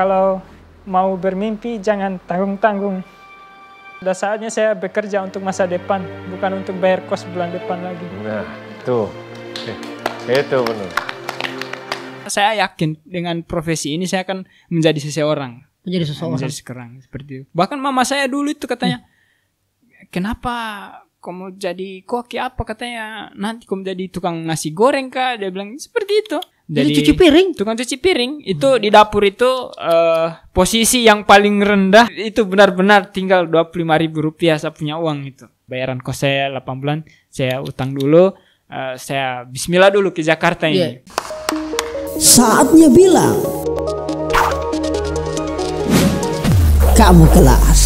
kalau mau bermimpi jangan tanggung-tanggung. Sudah saatnya saya bekerja untuk masa depan, bukan untuk bayar kos bulan depan lagi. Nah, itu, eh, Itu benar. Saya yakin dengan profesi ini saya akan menjadi seseorang. Menjadi seseorang. Menjadi sekarang seperti itu. Bahkan mama saya dulu itu katanya, hmm. kenapa kamu jadi koki apa katanya nanti kamu jadi tukang nasi goreng kah dia bilang seperti itu jadi cuci piring tukang cuci piring itu hmm. di dapur itu uh, posisi yang paling rendah itu benar-benar tinggal dua puluh lima ribu rupiah saya punya uang itu bayaran kos saya 8 bulan saya utang dulu uh, saya Bismillah dulu ke Jakarta yeah. ini iya. saatnya bilang kamu kelas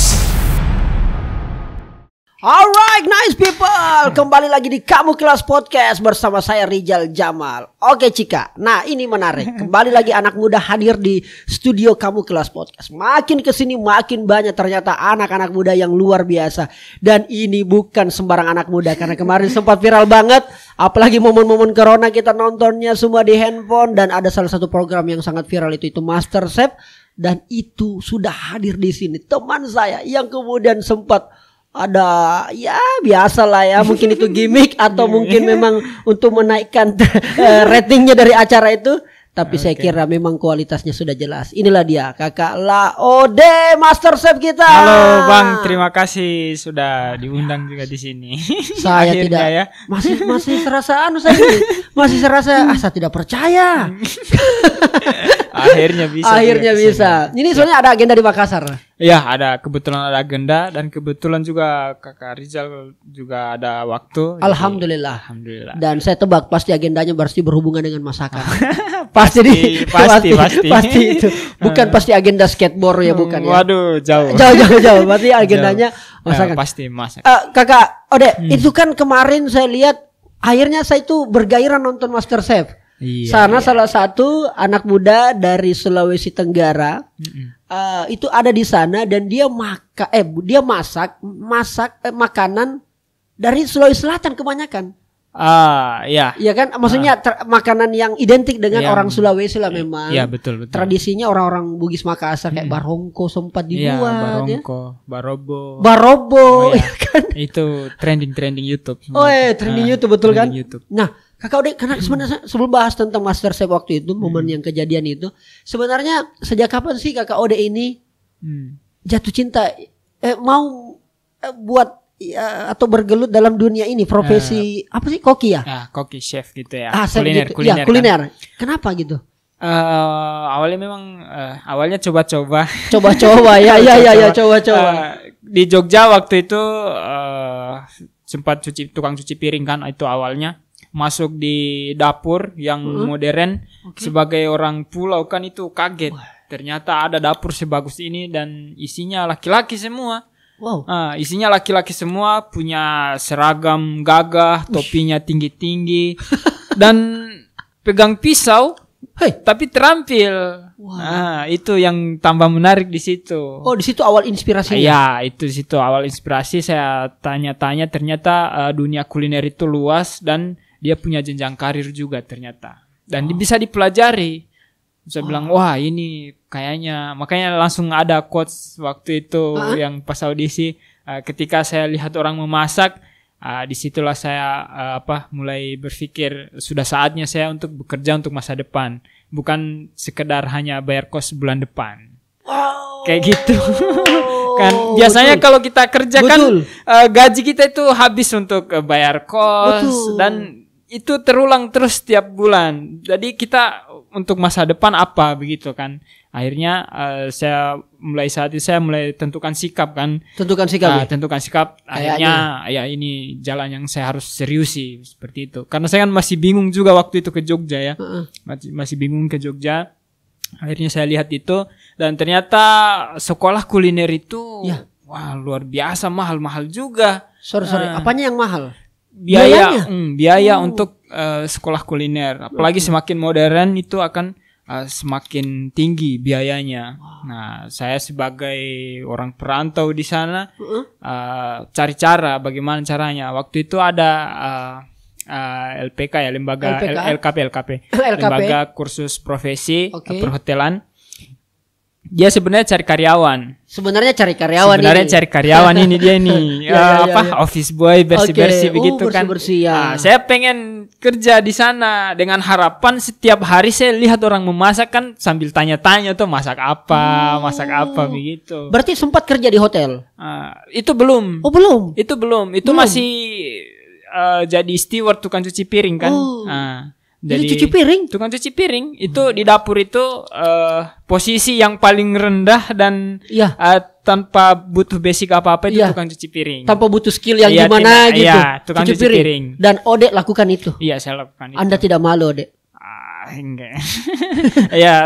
Alright, nice people. Kembali lagi di Kamu Kelas Podcast bersama saya Rijal Jamal. Oke, Cika. Nah, ini menarik. Kembali lagi anak muda hadir di studio Kamu Kelas Podcast. Makin ke sini makin banyak ternyata anak-anak muda yang luar biasa. Dan ini bukan sembarang anak muda karena kemarin sempat viral banget, apalagi momen-momen corona kita nontonnya semua di handphone dan ada salah satu program yang sangat viral itu itu MasterChef dan itu sudah hadir di sini teman saya yang kemudian sempat ada ya biasa lah ya mungkin itu gimmick atau mungkin iya. memang untuk menaikkan eh, ratingnya dari acara itu tapi okay. saya kira memang kualitasnya sudah jelas. Inilah dia kakak Laode Master Chef kita. Halo Bang, terima kasih sudah diundang juga di sini. Saya Akhirnya tidak ya. Masih masih serasa anu saya masih serasa ah, saya tidak percaya akhirnya bisa. Akhirnya iya, bisa. Ini soalnya ada agenda di Makassar. Iya, ada kebetulan ada agenda dan kebetulan juga Kakak Rizal juga ada waktu. Alhamdulillah. Jadi, Alhamdulillah. Dan saya tebak pasti agendanya pasti berhubungan dengan masakan. pasti, pasti, pasti, pasti, pasti itu. Bukan pasti agenda skateboard ya, bukan ya. Waduh, jauh. Jauh, jauh, jauh. Nah, pasti agendanya jauh. masakan. Ya, pasti masakan. Uh, eh, kakak, Ode, hmm. itu kan kemarin saya lihat akhirnya saya itu bergairah nonton Chef Iya, Sana iya. salah satu anak muda dari Sulawesi Tenggara mm -hmm. uh, itu ada di sana dan dia maka eh dia masak masak eh, makanan dari Sulawesi Selatan kebanyakan. Ah, uh, ya. Iya kan? Maksudnya uh, makanan yang identik dengan yang, orang Sulawesi lah memang. Iya, betul, betul. Tradisinya orang-orang Bugis Makassar kayak hmm. barongko sempat iya, dibuat ya. barongko, ya. barobo. Barobo, oh, ya. ya kan? Itu trending-trending YouTube. Oh, eh, trending uh, YouTube betul kan? trending kan? YouTube. Nah, Kakak udah karena sebenarnya sebelum bahas tentang Master Chef waktu itu hmm. momen yang kejadian itu sebenarnya sejak kapan sih kakak Ode ini hmm. jatuh cinta eh, mau eh, buat ya, atau bergelut dalam dunia ini profesi uh, apa sih koki ya? Ah, koki chef gitu ya. Ah, kuliner, gitu. kuliner. Ya, kuliner. Kan? Kenapa gitu? Uh, awalnya memang uh, awalnya coba-coba. Coba-coba ya ya ya ya coba-coba. Uh, di Jogja waktu itu uh, sempat cuci tukang cuci piring kan itu awalnya masuk di dapur yang uh -huh. modern okay. sebagai orang pulau kan itu kaget Wah. ternyata ada dapur sebagus ini dan isinya laki-laki semua wow uh, isinya laki-laki semua punya seragam gagah topinya tinggi-tinggi dan pegang pisau Hei, tapi terampil. Wow. Nah, ah, itu yang tambah menarik di situ. Oh, di situ awal inspirasinya. Iya, itu di situ awal inspirasi saya tanya-tanya ternyata uh, dunia kuliner itu luas dan dia punya jenjang karir juga ternyata dan oh. bisa dipelajari bisa oh. bilang wah ini kayaknya makanya langsung ada quotes waktu itu huh? yang pas audisi uh, ketika saya lihat orang memasak uh, disitulah saya uh, apa mulai berpikir sudah saatnya saya untuk bekerja untuk masa depan bukan sekedar hanya bayar kos bulan depan wow. kayak gitu kan biasanya Betul. kalau kita kerja kan, Betul. kan uh, gaji kita itu habis untuk uh, bayar kos Betul. dan itu terulang terus setiap bulan. Jadi kita untuk masa depan apa begitu kan? Akhirnya uh, saya mulai saat itu saya mulai tentukan sikap kan. Tentukan sikap. Uh, ya? Tentukan sikap. Akhirnya ya ini jalan yang saya harus serius sih seperti itu. Karena saya kan masih bingung juga waktu itu ke Jogja ya. Uh -uh. Masih, masih bingung ke Jogja. Akhirnya saya lihat itu dan ternyata sekolah kuliner itu ya. wah luar biasa mahal-mahal juga. Sorry sorry, ah. apanya yang mahal? biaya mm, biaya oh. untuk uh, sekolah kuliner apalagi okay. semakin modern itu akan uh, semakin tinggi biayanya wow. nah saya sebagai orang perantau di sana uh -uh. Uh, cari cara bagaimana caranya waktu itu ada uh, eh, uh, LPK ya lembaga LPK? L, LKP LKP, LKP. lembaga kursus profesi okay. perhotelan dia sebenarnya cari karyawan. Sebenarnya cari karyawan. Sebenarnya ini. cari karyawan ini dia ini ya, ya, ya, ya, apa ya. office boy bersih bersih oh, begitu uh, bersih -bersih, kan. Ya. Nah, saya pengen kerja di sana dengan harapan setiap hari saya lihat orang memasak kan sambil tanya-tanya tuh masak apa, oh. masak apa begitu. Berarti sempat kerja di hotel? Uh, itu belum. Oh belum. Itu belum. Itu belum. masih uh, jadi steward tukang cuci piring kan. Oh. Uh. Jadi, cuci piring. Tukang cuci piring itu hmm. di dapur itu uh, posisi yang paling rendah dan ya. uh, tanpa butuh basic apa-apa itu ya. tukang cuci piring. Tanpa butuh skill yang ya, gimana tina, gitu. Ya, tukang cuci, cuci piring. piring. Dan Ode lakukan itu. Iya, saya lakukan itu. Anda tidak malu, Ode? Ah, enggak. ya,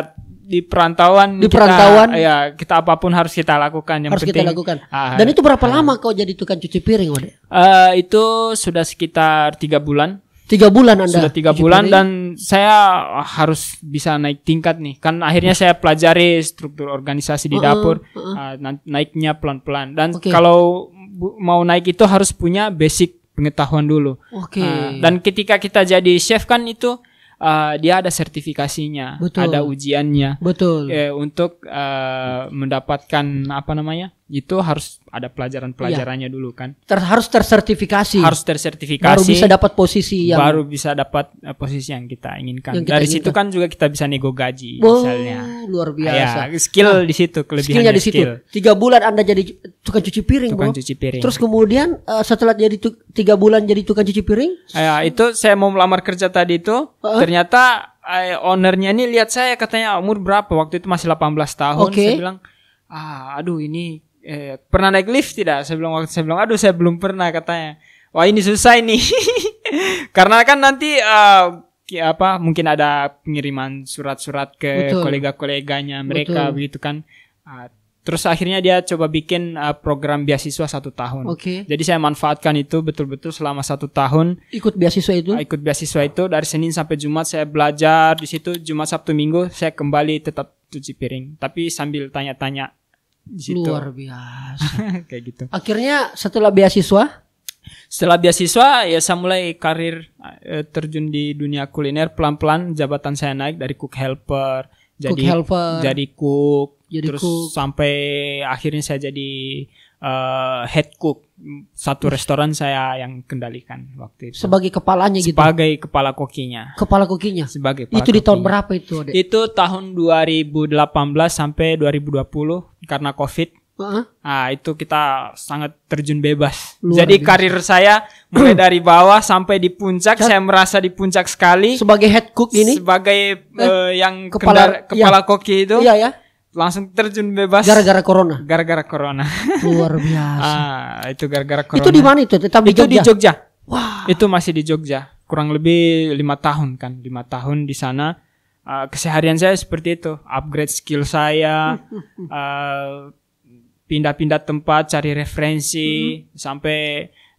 di perantauan di kita, perantauan ya kita apapun harus kita lakukan yang harus penting, kita lakukan ah, dan itu berapa ah, lama kau jadi tukang cuci piring Ode? Uh, itu sudah sekitar tiga bulan Tiga bulan Anda. Sudah tiga bulan dan saya harus bisa naik tingkat nih. Kan akhirnya saya pelajari struktur organisasi di dapur, uh -uh. Uh, naiknya pelan-pelan. Dan okay. kalau mau naik itu harus punya basic pengetahuan dulu. Okay. Uh, dan ketika kita jadi chef kan itu uh, dia ada sertifikasinya, Betul. ada ujiannya. Betul. uh, untuk uh, mendapatkan apa namanya? itu harus ada pelajaran-pelajarannya iya. dulu kan. Ter harus tersertifikasi. Harus tersertifikasi. Baru bisa dapat posisi yang baru bisa dapat uh, posisi yang kita inginkan. Yang kita Dari inginkan. situ kan juga kita bisa nego gaji misalnya. luar ah, ya, biasa. Ya, skill nah, di situ kelebihannya di situ. Tiga bulan Anda jadi tukang cuci piring, Tukang bro. cuci piring. Terus kemudian uh, setelah jadi tiga bulan jadi tukang cuci piring? Eh, ya, itu saya mau melamar kerja tadi itu uh huh ternyata uh, ownernya ini lihat saya katanya umur berapa waktu itu masih 18 tahun. Okay. Saya bilang, "Ah, aduh ini eh, pernah naik lift tidak? Saya bilang waktu saya bilang, aduh saya belum pernah katanya. Wah ini susah ini, karena kan nanti uh, apa mungkin ada pengiriman surat-surat ke kolega-koleganya mereka Betul. begitu kan. Uh, terus akhirnya dia coba bikin uh, program beasiswa satu tahun. Okay. Jadi saya manfaatkan itu betul-betul selama satu tahun. Ikut beasiswa itu? Uh, ikut beasiswa itu dari Senin sampai Jumat saya belajar di situ Jumat Sabtu Minggu saya kembali tetap cuci piring tapi sambil tanya-tanya di situ. Luar biasa. kayak gitu. Akhirnya setelah beasiswa? Setelah beasiswa ya saya mulai karir eh, terjun di dunia kuliner pelan-pelan jabatan saya naik dari cook helper jadi cook helper. jadi cook jadi terus cook. sampai akhirnya saya jadi uh, head cook satu restoran saya yang kendalikan waktu itu. Sebagai kepalanya gitu. Sebagai kepala kokinya. Kepala kokinya. Sebagai kepala Itu kokinya. di tahun berapa itu, Adek? Itu tahun 2018 sampai 2020 karena Covid. Uh -huh. Nah, itu kita sangat terjun bebas. Luar Jadi biasa. karir saya mulai dari bawah sampai di puncak, saya merasa di puncak sekali. Sebagai head cook ini? Sebagai eh, uh, yang kepala kendar, kepala ya. koki itu. Iya ya langsung terjun bebas gara-gara corona gara-gara corona luar biasa ah, itu gara-gara corona itu di mana itu tetap di itu Jogja? di Jogja wah itu masih di Jogja kurang lebih lima tahun kan lima tahun di sana uh, keseharian saya seperti itu upgrade skill saya uh, pindah-pindah tempat cari referensi hmm sampai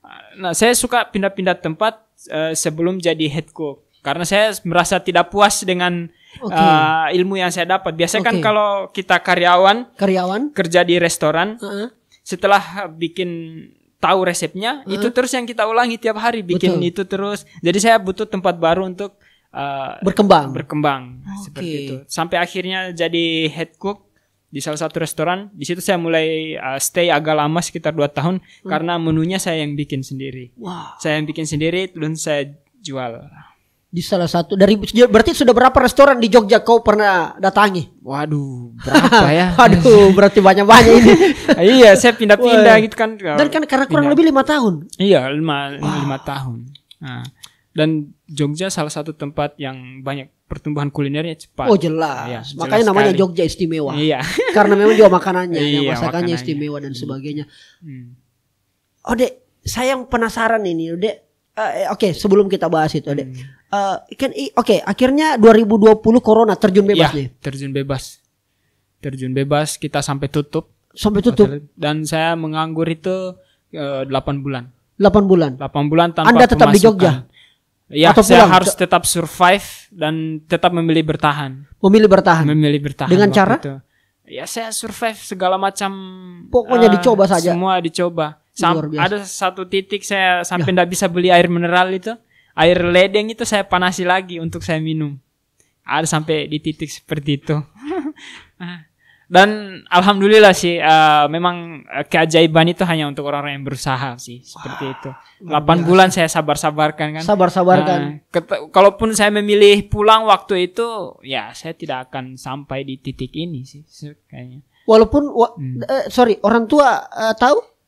ah, nah saya suka pindah-pindah tempat uh, sebelum jadi head cook karena saya merasa tidak puas dengan okay. uh, eh, ilmu yang saya dapat. Biasanya okay. kan kalau kita karyawan, karyawan kerja di restoran, uh -huh. setelah bikin tahu resepnya, uh -huh. itu terus yang kita ulangi tiap hari bikin Betul. itu terus. Jadi saya butuh tempat baru untuk uh, berkembang, berkembang okay. seperti itu. Sampai akhirnya jadi head cook di salah satu restoran di situ saya mulai uh, stay agak lama sekitar 2 tahun hmm. karena menunya saya yang bikin sendiri wow. saya yang bikin sendiri lalu saya jual di salah satu dari berarti sudah berapa restoran di Jogja kau pernah datangi? Waduh, berapa ya? Waduh, berarti banyak-banyak ini. iya, saya pindah-pindah gitu kan. Dan kan karena kurang pindah. lebih lima tahun. Iya, lima wow. lima tahun. Nah, dan Jogja salah satu tempat yang banyak pertumbuhan kulinernya cepat. Oh jelas, ya, jelas makanya namanya Jogja istimewa. Iya. karena memang juga makanannya, iya, masakannya makanannya. istimewa dan hmm. sebagainya. Hmm. Ode, oh, saya yang penasaran ini, Ode Eh, eh, oke okay, sebelum kita bahas itu deh. Hmm. Uh, kan oke okay, akhirnya 2020 corona terjun bebas ya, nih. Terjun bebas. Terjun bebas kita sampai tutup. Sampai tutup. dan saya menganggur itu uh, eh, 8 bulan. 8 bulan. 8 bulan tanpa Anda tetap pemasukan. di Jogja. Ya, Atau saya pulang? harus tetap survive dan tetap memilih bertahan. Memilih bertahan. Memilih bertahan. Dengan cara? Itu. Ya saya survive segala macam. Pokoknya uh, dicoba saja. Semua dicoba Sam ada satu titik saya sampai tidak ya. bisa beli air mineral itu air ledeng itu saya panasi lagi untuk saya minum ada sampai di titik seperti itu dan alhamdulillah sih uh, memang eh, keajaiban itu hanya untuk orang-orang yang berusaha sih seperti itu 8 bulan saya sabar-sabarkan kan sabar-sabarkan nah, kalaupun saya memilih pulang waktu itu ya saya tidak akan sampai di titik ini sih kayaknya walaupun wa hmm. uh, sorry orang tua uh, tahu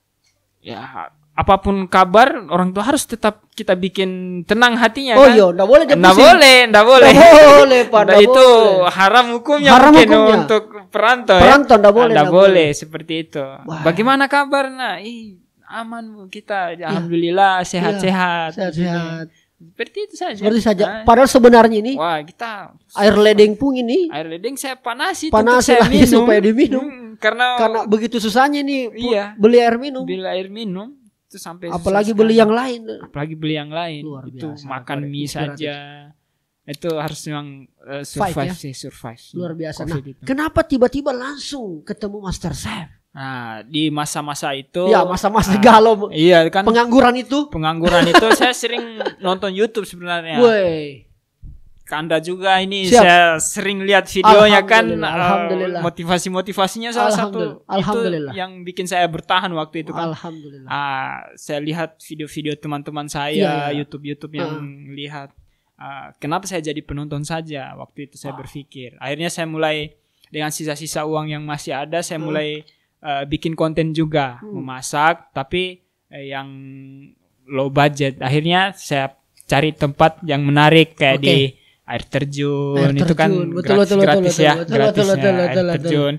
ya apapun kabar orang tua harus tetap kita bikin tenang hatinya oh kan? iya ndak boleh ndak boleh ndak boleh ndak boleh pak ndak itu boleh. haram hukumnya haram mungkin hukumnya. untuk perantau ya. perantau ndak boleh ndak boleh seperti itu Wah. bagaimana kabar nah Ih, aman bu kita iya. alhamdulillah iya. sehat-sehat ya, sehat-sehat seperti itu saja. Seperti saja. Nah. Padahal sebenarnya ini Wah, kita air ledeng pun ini. Air ledeng saya panasi, panasi saya minum. supaya diminum. Hmm, karena karena begitu susahnya nih iya, beli air minum. Beli air minum itu sampai apalagi beli yang lain. Apalagi beli yang lain. Luar biasa, itu makan mie saja. Itu harus memang uh, survive Fight, ya? sih, survive. Luar biasa. Nah, kenapa tiba-tiba langsung ketemu Master Chef? Nah, di masa-masa itu Ya, masa-masa nah, galau. Iya, kan. Pengangguran itu. Pengangguran itu saya sering nonton YouTube sebenarnya. Wey. Kanda juga ini Siap. saya sering lihat videonya kan, Alhamdulillah, kan Alhamdulillah. motivasi-motivasinya salah Alhamdulillah. satu Alhamdulillah. itu yang bikin saya bertahan waktu itu kan. Alhamdulillah. Uh, saya lihat video-video teman-teman saya ya, ya. YouTube-YouTube yang uh. lihat uh, kenapa saya jadi penonton saja waktu itu saya berpikir. Akhirnya saya mulai dengan sisa-sisa uang yang masih ada saya uh. mulai uh, bikin konten juga, hmm. memasak tapi uh, yang low budget. Akhirnya saya cari tempat yang menarik kayak okay. di air terjun, itu kan gratis, gratis ya air terjun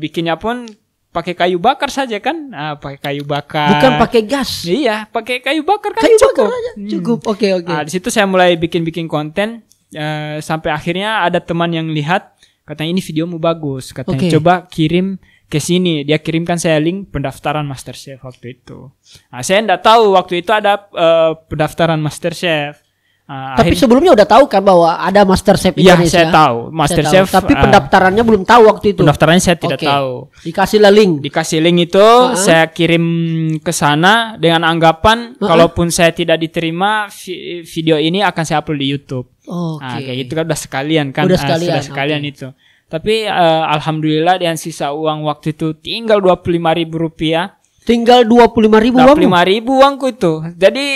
bikinnya pun pakai kayu bakar saja kan nah, pakai kayu bakar bukan pakai gas iya pakai kayu bakar kan kayu cukup bakar aja. Hmm. cukup oke hmm. oke okay, okay. nah, di situ saya mulai bikin bikin konten uh, sampai akhirnya ada teman yang lihat katanya ini videomu bagus katanya okay. coba kirim ke sini dia kirimkan saya link pendaftaran MasterChef waktu itu. Nah, saya tidak tahu waktu itu ada uh, pendaftaran MasterChef. Uh, tapi sebelumnya udah tahu kan bahwa ada master chef ya, Indonesia. Iya, saya tahu master saya tahu. Tapi uh, pendaftarannya belum tahu waktu itu. Pendaftarannya saya tidak okay. tahu. Dikasih link. Dikasih link itu uh ah. -huh. saya kirim ke sana dengan anggapan uh -huh. kalaupun saya tidak diterima video ini akan saya upload di YouTube. Okay. Nah, kayak gitu kan udah sekalian kan. Udah sekalian, uh, sudah sekalian okay. itu. Tapi uh, alhamdulillah dengan sisa uang waktu itu tinggal dua puluh lima ribu rupiah. Tinggal dua puluh lima ribu Dua puluh lima ribu uangku itu. Jadi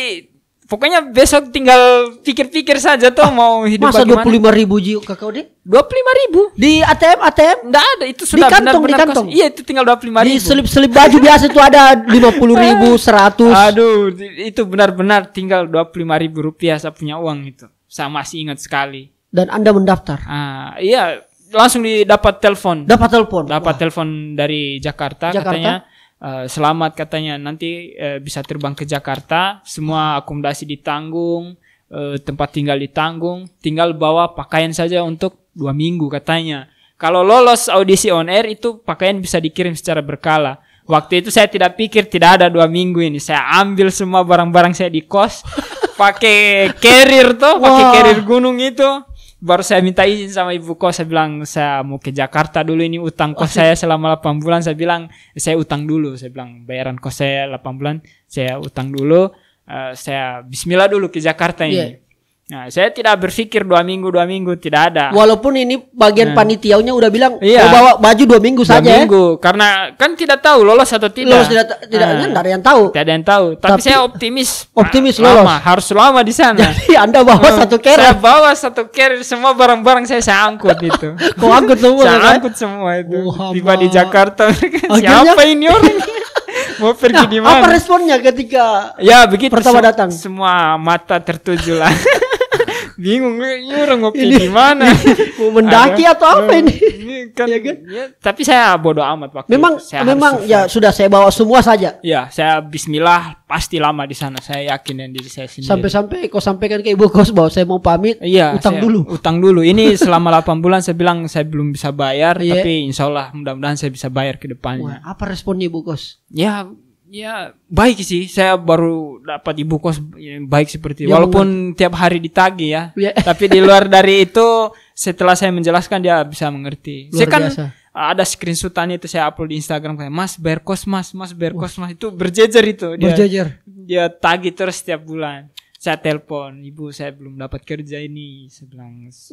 Pokoknya besok tinggal pikir-pikir saja tuh ah, mau hidup masa bagaimana. Masa lima ribu Ji kakak deh? lima ribu Di ATM ATM? Enggak ada itu sudah di kantong, benar, -benar Kos. Iya itu tinggal dua puluh lima ribu. Di selip-selip baju biasa itu ada lima puluh ribu seratus. Aduh itu benar-benar tinggal dua puluh lima ribu rupiah saya punya uang itu. Saya masih ingat sekali. Dan anda mendaftar? Ah iya langsung didapat telepon. Dapat telepon. Dapat telepon dari Jakarta, Jakarta katanya uh, selamat katanya nanti uh, bisa terbang ke Jakarta, semua akomodasi ditanggung, uh, eh, tempat tinggal ditanggung, tinggal bawa pakaian saja untuk dua minggu katanya. Kalau lolos audisi on air itu pakaian bisa dikirim secara berkala. Waktu itu saya tidak pikir tidak ada dua minggu ini. Saya ambil semua barang-barang saya di kos, pakai carrier tuh, pakai carrier gunung itu baru saya minta izin sama ibu kos saya bilang saya mau ke Jakarta dulu ini utang kos oh, iya. saya selama 8 bulan saya bilang saya utang dulu saya bilang bayaran kos saya 8 bulan saya utang dulu uh, saya bismillah dulu ke Jakarta ini yeah. Nah, saya tidak berpikir dua minggu dua minggu tidak ada. Walaupun ini bagian nah. panitiaunya udah bilang iya. Oh, bawa baju dua minggu dua saja. Dua minggu ya? karena kan tidak tahu lolos atau tidak. Lolos tidak tidak nah. Kan ada yang tahu. Tidak ada yang tahu. Tapi, Tapi saya optimis. Optimis nah, lolos. Lama, harus lama di sana. Jadi Anda bawa hmm, satu carrier. Saya bawa satu carrier semua barang-barang saya saya angkut itu. Kau angkut semua. saya angkut semua itu. Oh, Tiba di Jakarta. Siapa ini orang? mau pergi nah, di mana? Apa responnya ketika ya begitu pertama datang? Semua mata tertuju lah bingung ini orang ngopi di mana mau mendaki atau apa hmm, ini ini kan, ya kan? Ya, tapi saya bodoh amat waktu memang itu. Saya memang ya sudah saya bawa semua saja ya saya Bismillah pasti lama di sana saya yakin yang diri saya sendiri sampai-sampai kau sampaikan ke ibu kos bahwa saya mau pamit iya, utang saya, dulu utang dulu ini selama 8 bulan saya bilang saya belum bisa bayar yeah. tapi insyaallah mudah-mudahan saya bisa bayar ke depannya apa responnya ibu kos ya ya baik sih saya baru dapat ibu kos yang baik seperti ya, walaupun tiap hari ditagi ya, ya. tapi di luar dari itu setelah saya menjelaskan dia bisa mengerti luar saya kan biasa. ada screenshotannya itu saya upload di Instagram kayak mas berkos mas mas berkos mas itu berjejer itu dia, berjejer dia tagi terus setiap bulan saya telepon ibu saya belum dapat kerja ini saya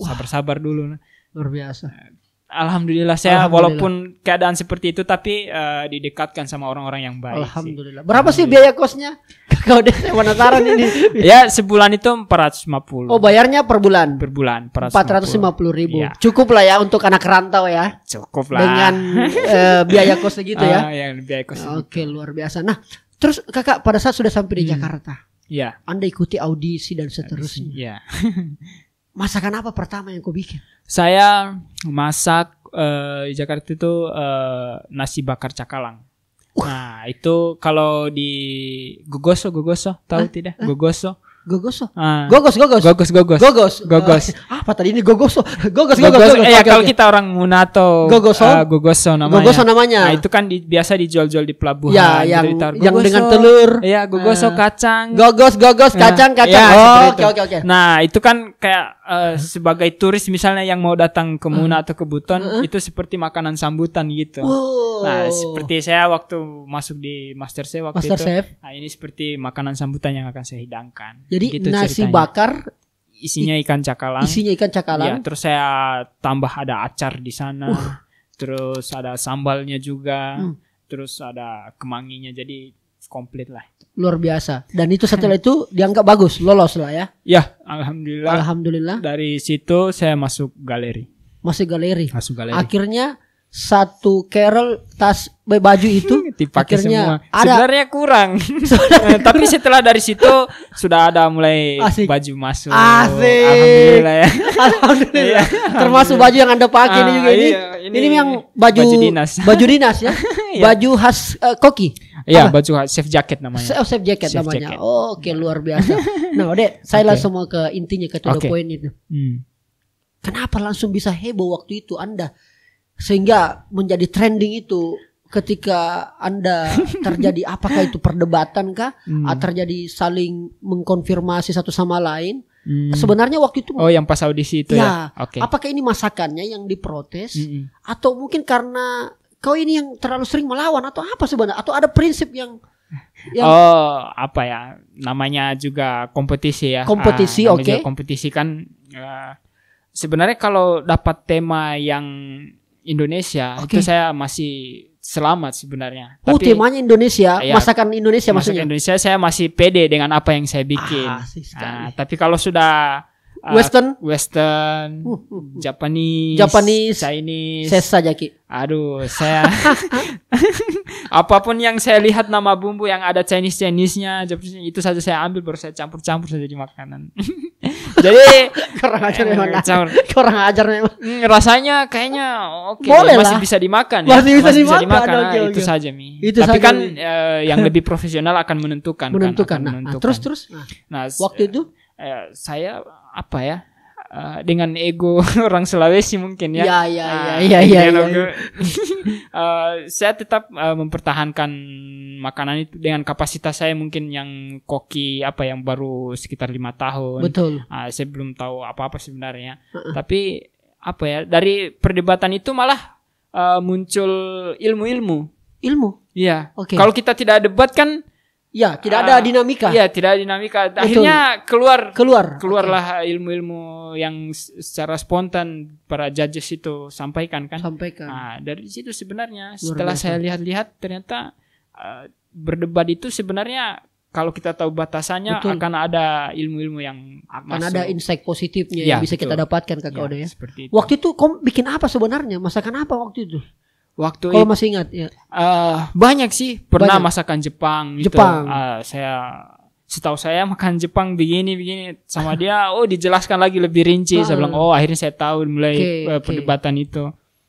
sabar-sabar dulu nah. luar biasa nah, Alhamdulillah saya Alhamdulillah. walaupun keadaan seperti itu tapi uh, didekatkan sama orang-orang yang baik. Alhamdulillah. Sih. Berapa Alhamdulillah. sih biaya kosnya? Kau deh penasaran ini. ya sebulan itu 450. Oh bayarnya per bulan? Per bulan 450. puluh ribu. Ya. Cukup lah ya untuk anak rantau ya. Cukup lah. Dengan uh, biaya kos segitu ya. Uh, ya biaya kos. Oke luar biasa. Nah terus kakak pada saat sudah sampai di hmm. Jakarta. Ya. Anda ikuti audisi dan seterusnya. Ya. masakan apa pertama yang kau bikin? Saya masak uh, di Jakarta itu uh, nasi bakar cakalang. Uh. Nah, itu kalau di Gugoso, Gugoso tahu uh. tidak? Uh. Gogoso Gogoso. Ah. Gogos, gogos. Gogos, gogos. Gogos. Gogos. Uh, apa tadi ini gogoso? Gogos, gogos. gogos. gogos. Eh, ya, okay, kalau okay. kita orang Munato gogoso, uh, gogoso namanya. Gogoso namanya. Nah, itu kan di, biasa dijual-jual di pelabuhan. Ya, yang, gitu, yang dengan telur. Iya, gogoso uh. kacang. Gogos, gogos, ah. kacang, iya, kacang. oh, oke, oke, oke. Nah, itu kan kayak uh, sebagai turis misalnya yang mau datang ke Muna atau ke Buton, uh -huh. itu seperti makanan sambutan gitu. Wow. Nah, seperti saya waktu masuk di Master Chef waktu Master itu. Chef. Nah, ini seperti makanan sambutan yang akan saya hidangkan. Ya, jadi gitu nasi ceritanya. bakar isinya ikan cakalang. Isinya ikan cakalang. Ya, terus saya tambah ada acar di sana. Uh. Terus ada sambalnya juga. Hmm. Terus ada kemanginya. Jadi komplit lah. Luar biasa. Dan itu setelah itu dianggap bagus, lolos lah ya. Ya, alhamdulillah. Alhamdulillah. Dari situ saya masuk galeri. Masuk galeri. Masuk galeri. Akhirnya satu Carol tas baju itu dipakai semua. Ada. Sebenarnya kurang. Eh, tapi setelah dari situ sudah ada mulai Asik. baju masuk. Asik. Alhamdulillah ya. Iya. Termasuk baju yang Anda pakai ah, ini juga ini. Iya, ini. Ini yang baju baju dinas. Baju dinas ya. Iya. baju khas uh, koki. Iya, Apa? baju khas chef jacket namanya. Oh, chef jacket chef namanya. Jacket. Oh, Oke, luar biasa. nah, Dek, saya okay. langsung mau ke intinya ke okay. poin itu. Hmm. Kenapa langsung bisa heboh waktu itu Anda? sehingga menjadi trending itu ketika anda terjadi apakah itu perdebatan kah hmm. atau ah, terjadi saling mengkonfirmasi satu sama lain hmm. sebenarnya waktu itu oh yang pas audisi itu ya, ya? Okay. apakah ini masakannya yang diprotes hmm. atau mungkin karena kau ini yang terlalu sering melawan atau apa sebenarnya atau ada prinsip yang yang, oh apa ya namanya juga kompetisi ya kompetisi ah, oke okay. kompetisi kan uh, sebenarnya kalau dapat tema yang Indonesia okay. itu saya masih selamat sebenarnya. Oh, Tapi, temanya Indonesia, ya, masakan Indonesia masakan maksudnya. Indonesia saya masih pede dengan apa yang saya bikin. Ah, nah, tapi kalau sudah uh, Western, Western, uh, uh, uh. Japanese, Japanese, Chinese, saya saja ki. Aduh, saya apapun yang saya lihat nama bumbu yang ada Chinese Chinese-nya itu saja saya ambil baru saya campur-campur saja di makanan. Jadi kurang ajar eh, memang. Campur. Kurang ajar memang. Hmm, rasanya kayaknya oke okay, masih lah. bisa dimakan ya. Masih bisa, masih dimakan. bisa dimakan. Ada, nah, okay, itu saja Mi. Itu Tapi saja, kan uh, yang lebih profesional akan menentukan kan? menentukan. Kan? Akan nah, menentukan. terus terus. Nah, nah waktu eh, itu eh, saya apa ya? uh, dengan ego orang Sulawesi mungkin ya. Iya iya iya iya. saya tetap uh, mempertahankan makanan itu dengan kapasitas saya mungkin yang koki apa yang baru sekitar lima tahun. Betul. Uh, saya belum tahu apa-apa sebenarnya. Uh -uh. Tapi apa ya dari perdebatan itu malah uh, muncul ilmu-ilmu. Ilmu. Iya. -ilmu. Okay. Kalau kita tidak debat kan Ya, tidak ada ah, dinamika. Iya, tidak ada dinamika. Akhirnya keluar keluar keluarlah okay. ilmu-ilmu yang secara spontan para judges itu sampaikan kan. Sampaikan. Nah, dari situ sebenarnya setelah saya lihat-lihat ternyata uh, berdebat itu sebenarnya kalau kita tahu batasannya betul. akan ada ilmu-ilmu yang akan masuk. ada insight positifnya ya, yang bisa betul. kita dapatkan kakak ya, Ode ya. Itu. Waktu itu kom bikin apa sebenarnya? Masakan apa waktu itu? Waktu Kalau masih ingat ya. Uh, banyak sih pernah banyak. masakan Jepang gitu. Jepang. Uh, saya setahu saya makan Jepang begini begini sama dia oh dijelaskan lagi lebih rinci saya bilang ah. oh akhirnya saya tahu mulai okay, uh, eh, perdebatan okay. itu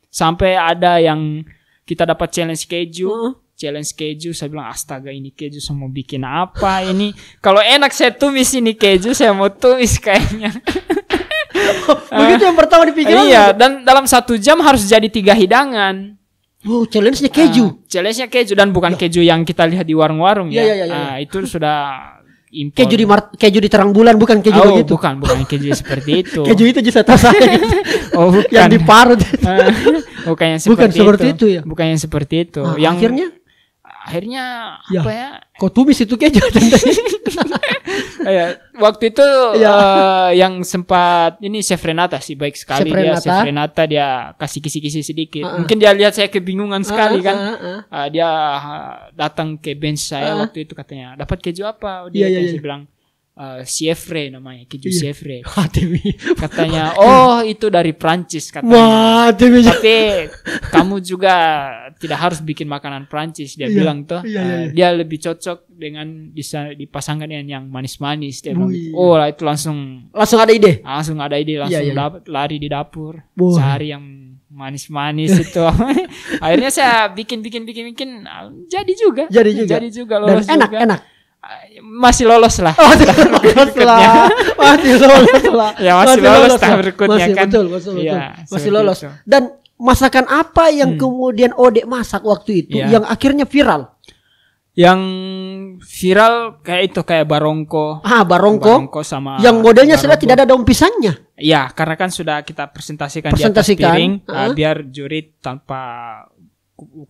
sampai ada yang kita dapat challenge keju uh. challenge keju saya bilang astaga ini keju semua bikin apa ini kalau enak saya tumis ini keju saya mau tumis kayaknya begitu yang pertama dipikirkan iya gitu. dan dalam satu jam harus jadi tiga hidangan Oh, challenge-nya keju. Uh, challenge-nya keju dan bukan ya. keju yang kita lihat di warung-warung ya. Ya, ya, ya, Uh, itu sudah impor. Keju di mar keju di terang bulan bukan keju oh, begitu. bukan, bukan keju seperti itu. keju itu jasa tasa. oh, bukan. Yang diparut. uh, bukan yang seperti bukan itu. seperti itu ya. Bukan yang seperti itu. Nah, yang akhirnya akhirnya ya. apa ya? Kok tumis itu keju ya, waktu itu ya. uh, yang sempat ini Chef Renata sih baik sekali Chef dia Renata. Chef Renata dia kasih kisi-kisi sedikit. Uh -uh. Mungkin dia lihat saya kebingungan uh -uh. sekali kan. Uh -uh. Uh, dia datang ke bench saya uh -uh. waktu itu katanya, "Dapat keju apa?" Dia yeah, yeah, yeah. bilang uh, eh, Sievre namanya keju iya. Sievre iya. katanya oh itu dari Prancis katanya Wah, iya. tapi kamu juga tidak harus bikin makanan Prancis dia iya, bilang tuh iya, iya, Uh, dia lebih cocok dengan bisa dipasangkan dengan yang manis-manis dia oh, bilang oh lah itu langsung langsung ada ide langsung ada ide langsung iya, iya. lari di dapur Boy. sehari yang manis-manis itu. Akhirnya saya bikin bikin bikin bikin jadi juga. Jadi juga. Jadi juga Dan enak, enak masih lolos lah. Oh, masih lolos lah. Masih lolos lah. ya masih, lolos, tahap lah. berikutnya masih, kan. Betul, betul, iya, betul. Ya, masih lolos. Itu. Dan masakan apa yang hmm. kemudian Ode masak waktu itu ya. yang akhirnya viral? Yang viral kayak itu kayak barongko. Ah, barongko. Barongko sama Yang modelnya barongko. sudah tidak ada daun pisangnya. ya karena kan sudah kita presentasikan, presentasikan. di atas piring uh -huh. Ah, biar juri tanpa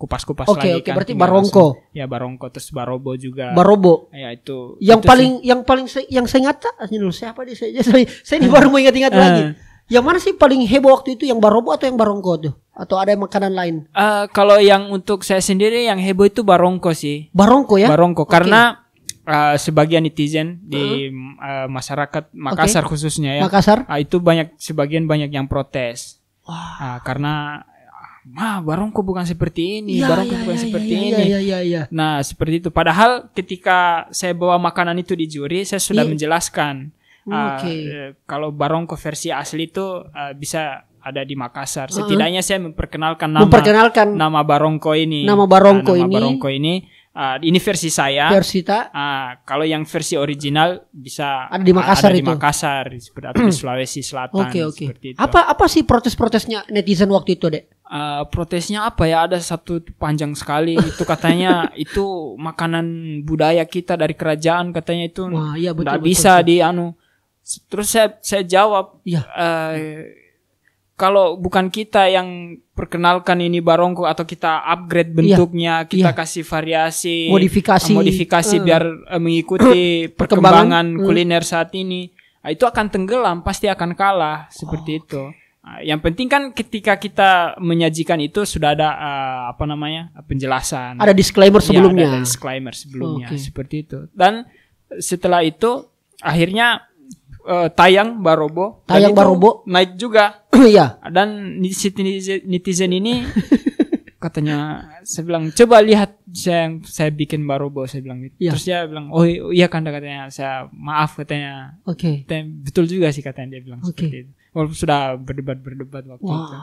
kupas-kupas okay, lagi okay, kan. berarti Barongko. ya Barongko terus Barobo juga. Barobo. Ya itu. Yang itu paling sih. yang paling saya, yang saya ingat dulu ah, siapa dia saya, saya, saya ini baru mau ingat-ingat uh, lagi. Yang mana sih paling heboh waktu itu yang Barobo atau yang Barongko tuh? Atau ada makanan lain? Uh, kalau yang untuk saya sendiri yang heboh itu Barongko sih. Barongko ya? Barongko okay. karena Uh, sebagian netizen di uh, masyarakat Makassar okay. khususnya ya, Makassar uh, itu banyak sebagian banyak yang protes Wah. Uh, karena Mah barongko bukan seperti ini, ya, barongku ya, bukan ya, seperti ya, ini. Ya, ya, ya, Nah, seperti itu. Padahal ketika saya bawa makanan itu di juri, saya sudah ya. menjelaskan. Hmm, ah, okay. Uh, eh, kalau barongko versi asli itu uh, bisa ada di Makassar. Setidaknya uh -huh. saya memperkenalkan nama memperkenalkan nama Barongko ini. Nama Barongko nah, ini. Barongko ini Uh, ini versi saya. tak? Uh, ah, kalau yang versi original bisa ada di Makassar ah, ada di Makassar seperti di Sulawesi Selatan. Oke okay, oke. Okay. Apa apa sih protes-protesnya netizen waktu itu dek? Uh, protesnya apa ya? Ada satu panjang sekali. itu katanya itu makanan budaya kita dari kerajaan katanya itu. tidak iya bisa di anu. Terus saya saya jawab. Iya. Uh, kalau bukan kita yang perkenalkan ini barongko atau kita upgrade iya, bentuknya, yeah. kita yeah. kasih variasi, modifikasi, ah, modifikasi uh, biar uh, mengikuti perkembangan, hmm. kuliner saat ini, ah, itu akan tenggelam, pasti akan kalah seperti oh, itu. Okay. Nah, yang penting kan ketika kita menyajikan itu sudah ada uh, apa namanya penjelasan, ada disclaimer iya, sebelumnya, ya, ada, disclaimer sebelumnya okay. seperti itu. Dan setelah itu akhirnya uh, tayang Barobo. Tayang Barobo naik juga. Iya. Dan netizen, netizen ini katanya saya bilang coba lihat saya yang saya bikin Barobo saya bilang gitu. Ya. Terus dia bilang oh iya kan katanya saya maaf katanya. Oke. Okay. Betul juga sih katanya dia bilang okay. seperti itu. Walaupun sudah berdebat berdebat waktu wow. itu.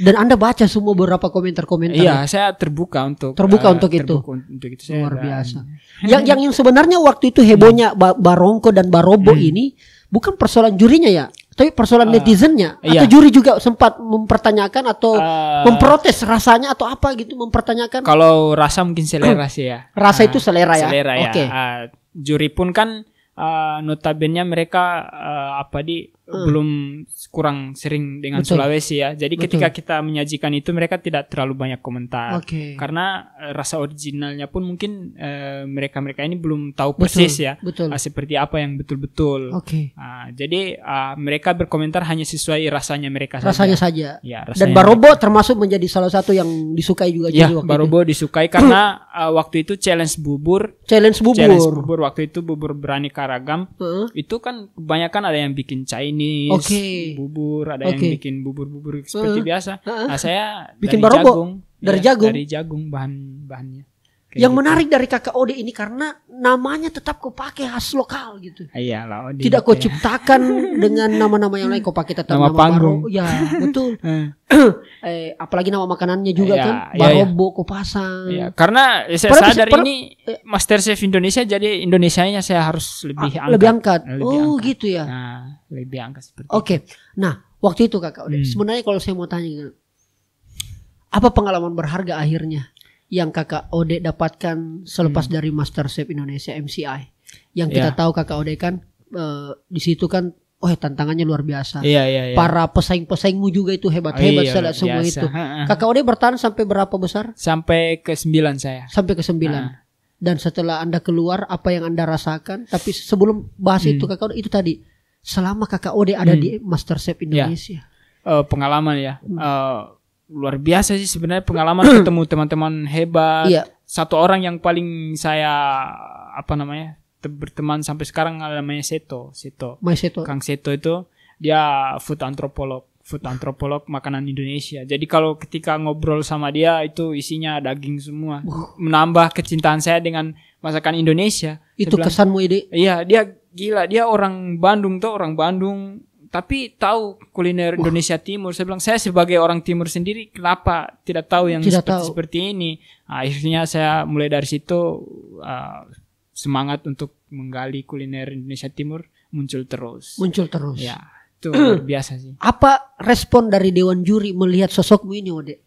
Dan Anda baca semua beberapa komentar-komentar. Iya, saya terbuka untuk terbuka uh, untuk itu. Terbuka untuk itu luar biasa. yang yang yang sebenarnya waktu itu hebohnya hmm. Barongko dan Barobo hmm. ini bukan persoalan jurinya ya, tapi persoalan uh, netizennya iya. atau juri juga sempat mempertanyakan atau uh, memprotes rasanya atau apa gitu mempertanyakan. Kalau rasa mungkin selera sih ya. Rasa uh, itu ah, selera ya. Selera ya. Oke. Okay. Uh, juri pun kan uh, notabene mereka uh, apa di hmm. belum kurang sering dengan Betul. Sulawesi ya. Jadi Betul. ketika kita menyajikan itu mereka tidak terlalu banyak komentar. Okay. Karena eh, rasa originalnya pun mungkin mereka eh, mereka-mereka ini belum tahu persis ya Betul. Uh, seperti apa yang betul-betul. Oke. Okay. Uh, jadi uh, mereka berkomentar hanya sesuai rasanya mereka rasanya saja. saja. Ya, rasanya Dan Barobo mereka. termasuk menjadi salah satu yang disukai juga Ya, Barobo itu. disukai karena uh, waktu itu challenge bubur. Challenge bubur. Challenge bubur waktu itu bubur berani karagam. Uh -huh. Itu kan kebanyakan ada yang bikin Chinese jenis okay. bubur, ada okay. yang bikin bubur-bubur seperti uh, biasa. Uh, uh. Nah, saya bikin dari barobo. jagung. Dari ya, jagung. Dari jagung bahan bahannya. Kayak yang gitu. menarik dari kakak Ode ini karena namanya tetap kau pakai khas lokal gitu. Iya lah Ode. Tidak gitu kau ya. ciptakan dengan nama-nama yang lain kau pakai tetap nama, nama panggung. Baru, ya, betul. Eh. eh, apalagi nama makanannya juga ya, kan. Iya, iya. Barobo ya, kau pasang. Ya, karena saya padahal sadar ini Master Chef Indonesia jadi Indonesia-nya saya harus lebih ah, angkat. Lebih angkat. Lebih oh, angkat. gitu ya. Nah, lebih angkat seperti Oke. Okay. Nah, waktu itu kakak Ode, hmm. sebenarnya kalau saya mau tanya apa pengalaman berharga akhirnya yang kakak Ode dapatkan selepas hmm. dari Master Chef Indonesia MCI. Yang ya. kita yeah. tahu kakak Ode kan uh, di situ kan Oh tantangannya luar biasa. Iya, iya, iya. Para pesaing-pesaingmu juga itu hebat-hebat oh, iya, semua biasa. itu. Kakak Ode bertahan sampai berapa besar? Sampai ke sembilan saya. Sampai ke sembilan. Uh. Dan setelah Anda keluar apa yang Anda rasakan? Tapi sebelum bahas hmm. itu Kakak Ode itu tadi selama Kakak Ode ada hmm. di MasterChef ya. Indonesia. yeah. Uh, pengalaman ya. Uh, luar biasa sih sebenarnya pengalaman ketemu teman-teman hebat. Iya. Satu orang yang paling saya apa namanya berteman sampai sekarang namanya Seto, Seto. Mas Seto. Kang Seto itu dia food antropolog, food antropolog makanan Indonesia. Jadi kalau ketika ngobrol sama dia itu isinya daging semua. Uh. Menambah kecintaan saya dengan masakan Indonesia. Itu kesanmu ide? Iya, dia gila, dia orang Bandung tuh, orang Bandung tapi tahu kuliner Indonesia Indonesia Timur. Saya bilang saya sebagai orang Timur sendiri kenapa tidak tahu yang tidak seperti, tahu. seperti ini. Ah, akhirnya saya mulai dari situ uh, semangat untuk menggali kuliner Indonesia Timur muncul terus. Muncul terus. Ya, itu luar biasa sih. Apa respon dari dewan juri melihat sosokmu ini, Ode?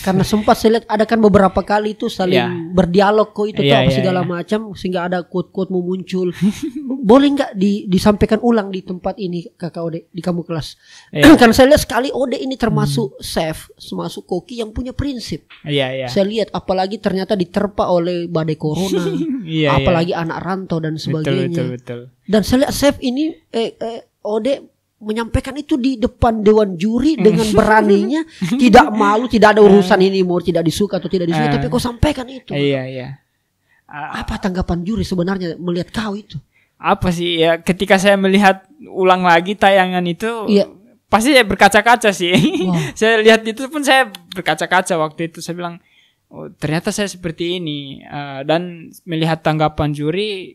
karena sempat saya lihat ada kan beberapa kali itu saling yeah. berdialog kok itu yeah, tuh yeah, iya, segala yeah. macam sehingga ada quote-quote mau muncul. Boleh nggak di, disampaikan ulang di tempat ini Kakak Ode di kamu kelas? Yeah. Iya. karena saya lihat sekali Ode ini termasuk hmm. chef, termasuk koki yang punya prinsip. yeah, yeah. Saya lihat apalagi ternyata diterpa oleh badai corona, yeah, iya. apalagi yeah. anak rantau dan sebagainya. Betul, betul, betul. Dan saya lihat chef ini eh, eh Ode menyampaikan itu di depan dewan juri hmm. dengan beraninya, tidak malu, tidak ada urusan eh. ini mau tidak disuka atau tidak disuka, eh. tapi kau sampaikan itu. Iya, iya. apa tanggapan juri sebenarnya melihat kau itu? Apa sih ya ketika saya melihat ulang lagi tayangan itu iya. pasti saya berkaca-kaca sih. Wow. saya lihat itu pun saya berkaca-kaca waktu itu saya bilang oh, ternyata saya seperti ini uh, dan melihat tanggapan juri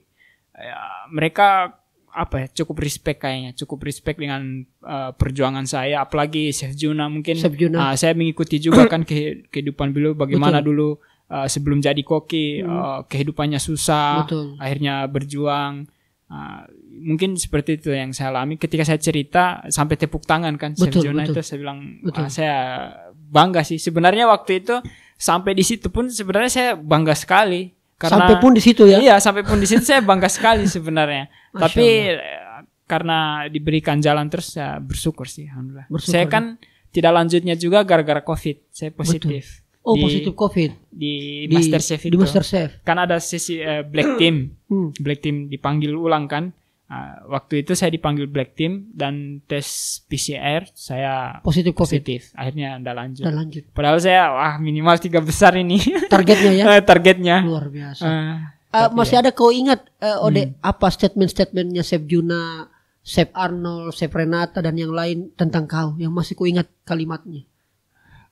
uh, mereka apa ya cukup respect kayaknya cukup respect dengan uh, perjuangan saya apalagi Chef Juna mungkin Chef Juna. Uh, saya mengikuti juga kan kehidupan beliau bagaimana Betul. dulu uh, sebelum jadi koki hmm. uh, kehidupannya susah Betul. akhirnya berjuang uh, mungkin seperti itu yang saya alami ketika saya cerita sampai tepuk tangan kan betul, Chef Juna itu saya bilang betul. Ah, saya bangga sih sebenarnya waktu itu sampai di situ pun sebenarnya saya bangga sekali karena, sampai pun di situ ya. Iya, sampai pun di situ saya bangga sekali sebenarnya. Masya Tapi Allah. Eh, karena diberikan jalan terus saya bersyukur sih alhamdulillah. Bersyukur, saya ya? kan tidak lanjutnya juga gara-gara Covid. Saya positif. Betul. Oh di, positif COVID di, di Master Chef itu. Di Master Chef. Kan ada sesi uh, black team, hmm. black team dipanggil ulang kan. Nah, waktu itu saya dipanggil black team dan tes PCR saya positif COVID. Positif. Akhirnya anda lanjut. Anda lanjut. Padahal saya wah minimal tiga besar ini. Targetnya ya. Eh, targetnya. Luar biasa. Uh, uh, masih ya. ada kau ingat uh, eh, Ode hmm. apa statement-statementnya Chef Juna, Chef Arnold, Chef Renata dan yang lain tentang kau yang masih kau ingat kalimatnya?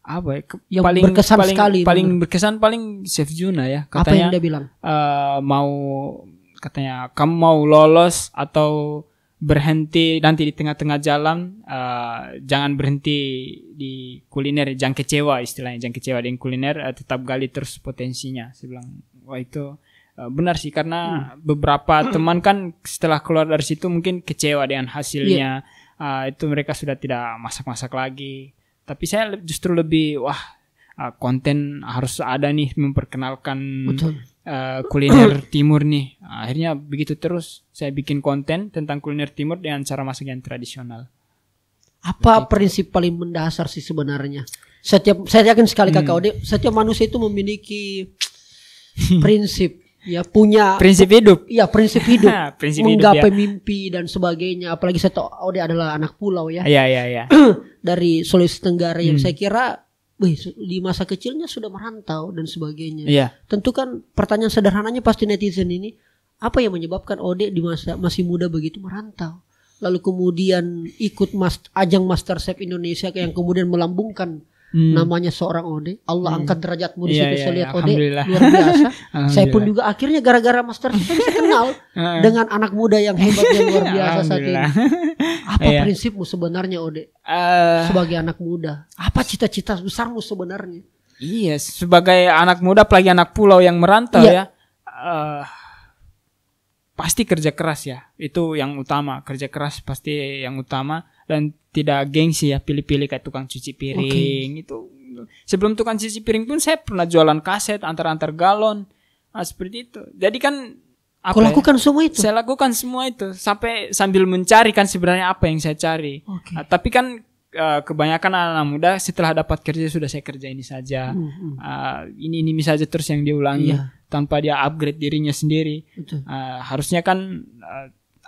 apa ya, ke, yang paling berkesan paling, sekali paling berkesan paling Chef Juna ya katanya apa yang dia bilang uh, mau katanya kamu mau lolos atau berhenti nanti di tengah-tengah jalan uh, jangan berhenti di kuliner jangan kecewa istilahnya jangan kecewa dengan kuliner uh, tetap gali terus potensinya saya bilang wah itu uh, benar sih karena hmm. beberapa teman kan setelah keluar dari situ mungkin kecewa dengan hasilnya yeah. Iya. uh, itu mereka sudah tidak masak-masak lagi tapi saya justru lebih wah uh, konten harus ada nih memperkenalkan Betul Eh, kuliner timur nih. Akhirnya begitu terus saya bikin konten tentang kuliner timur dengan cara masak yang tradisional. Apa Begitu. prinsip paling mendasar sih sebenarnya? Setiap saya yakin sekali kakak Ode, hmm. setiap manusia itu memiliki prinsip ya punya prinsip hidup. Iya, prinsip hidup. prinsip menggapai hidup, ya. mimpi dan sebagainya. Apalagi saya tahu Ode adalah anak pulau ya. Ah, iya, iya, iya. Dari Sulawesi Tenggara hmm. yang saya kira Wih, di masa kecilnya sudah merantau dan sebagainya. Yeah. Tentu kan pertanyaan sederhananya pasti netizen ini apa yang menyebabkan Ode di masa masih muda begitu merantau? Lalu kemudian ikut mas, ajang MasterChef Indonesia yang kemudian melambungkan hmm. namanya seorang Ode Allah hmm. angkat derajatmu di yeah, situ yeah, saya iya. lihat yeah, Ode luar biasa saya pun juga akhirnya gara-gara master saya kenal ah. dengan anak muda yang hebatnya luar biasa saat ini apa yeah. prinsipmu sebenarnya Ode uh, sebagai anak muda apa cita-cita besarmu sebenarnya iya yes, sebagai anak muda apalagi anak pulau yang merantau yeah. ya uh, pasti kerja keras ya itu yang utama kerja keras pasti yang utama dan tidak gengsi ya pilih-pilih kayak tukang cuci piring okay. itu sebelum tukang cuci piring pun saya pernah jualan kaset antar-antar galon nah, seperti itu jadi kan aku ya? lakukan semua itu saya lakukan semua itu sampai sambil mencari kan sebenarnya apa yang saya cari okay. nah, tapi kan ah, kebanyakan anak-anak muda setelah dapat kerja sudah saya kerja ini saja mm hmm. Uh, ini ini misalnya terus yang diulangi yeah. tanpa dia upgrade dirinya sendiri Uh, harusnya kan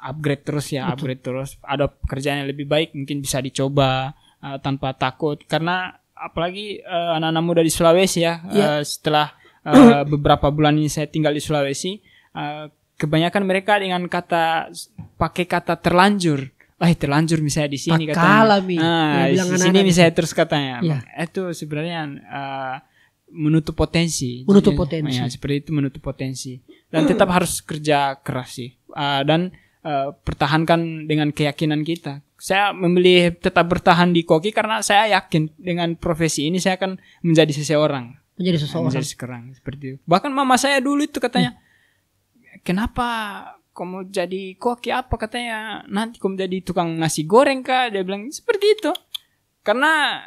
upgrade terus ya, Betul. upgrade terus. Ada pekerjaan yang lebih baik mungkin bisa dicoba uh, tanpa takut karena apalagi uh, anak-anak muda di Sulawesi ya, yeah. Iya. uh, setelah uh, beberapa bulan ini saya tinggal di Sulawesi, uh, kebanyakan mereka dengan kata pakai kata terlanjur. Wah terlanjur misalnya di sini Pakala, katanya. Nah, di sini misalnya terus katanya. Ya. Itu sebenarnya uh, menutup potensi. Menutup potensi. Ya, seperti itu menutup potensi. Dan tetap harus kerja keras sih. Uh, dan uh, pertahankan dengan keyakinan kita. Saya memilih tetap bertahan di koki karena saya yakin dengan profesi ini saya akan menjadi seseorang. Menjadi seseorang. Menjadi sekarang seperti itu. Bahkan mama saya dulu itu katanya, hmm. kenapa kamu jadi koki apa katanya? Nanti kamu jadi tukang nasi goreng kah? Dia bilang seperti itu. Karena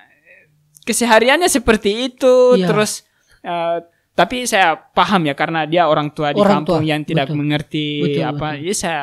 kesehariannya seperti itu. Yeah. Terus uh, tapi saya paham ya karena dia orang tua di kampung tua. yang tidak betul. mengerti betul, apa betul. ya saya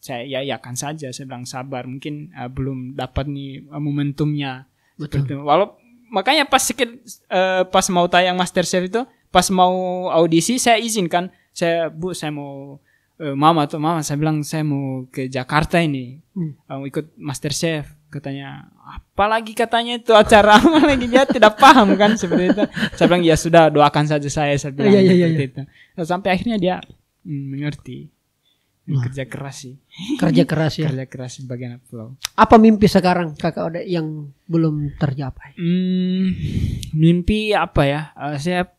saya ya, ya kan saja saya bilang sabar mungkin uh, belum dapat nih uh, momentumnya betul Seperti, walau makanya pas sedikit uh, eh, pas mau tayang master chef itu pas mau audisi saya izinkan saya bu saya mau uh, mama atau mama saya bilang saya mau ke Jakarta ini hmm. uh, ikut master chef katanya apalagi katanya itu acara apa lagi dia tidak paham kan seperti itu saya bilang ya sudah doakan saja saya saya bilang iya, iya, iya. iya. itu nah, sampai akhirnya dia mm, mengerti Wah. kerja keras sih kerja keras ya kerja keras bagian flow apa mimpi sekarang kakak ada yang belum tercapai hmm, mimpi apa ya uh, saya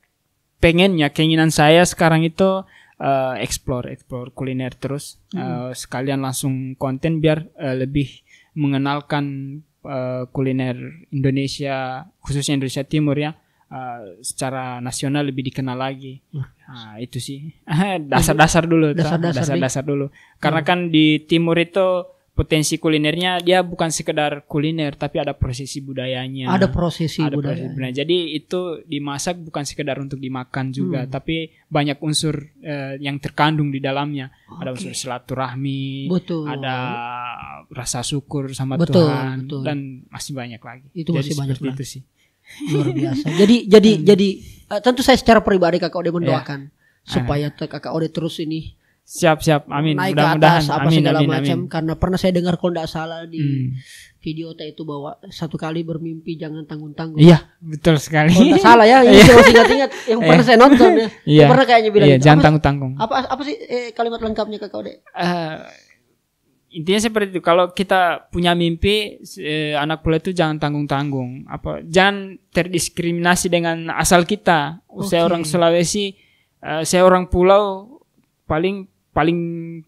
pengennya keinginan saya sekarang itu uh, explore explore kuliner terus hmm. uh, sekalian langsung konten biar uh, lebih mengenalkan uh, kuliner Indonesia khususnya Indonesia Timur ya uh, secara nasional lebih dikenal lagi. Nah, itu sih dasar-dasar dulu, dasar-dasar dulu. Karena iya. kan di timur itu potensi kulinernya dia bukan sekedar kuliner tapi ada prosesi budayanya ada prosesi ada budaya prosesi jadi itu dimasak bukan sekedar untuk dimakan juga hmm. tapi banyak unsur eh, yang terkandung di dalamnya okay. ada unsur silaturahmi betul. ada rasa syukur sama betul, Tuhan betul. dan masih banyak lagi itu jadi masih banyak lagi. itu sih luar biasa jadi jadi hmm. jadi uh, tentu saya secara pribadi kakak udah mendoakan yeah. supaya kakak ah. Ode terus ini Siap siap, amin. Naik Mudah ke atas apa amin, segala macam. Karena pernah saya dengar kalau tidak salah di hmm. video teh itu bahwa satu kali bermimpi jangan tanggung tanggung. Iya betul sekali. Kalau tidak salah ya, ini masih ingat ingat yang pernah saya nonton ya. Iya. Pernah kayaknya bilang. Iya, gitu. jangan tanggung tanggung. Apa apa sih eh, kalimat lengkapnya kak Ode? Uh, intinya seperti itu. Kalau kita punya mimpi eh, anak bule itu jangan tanggung-tanggung. Apa jangan terdiskriminasi dengan asal kita. Okay. Saya orang Sulawesi, uh, saya orang pulau paling paling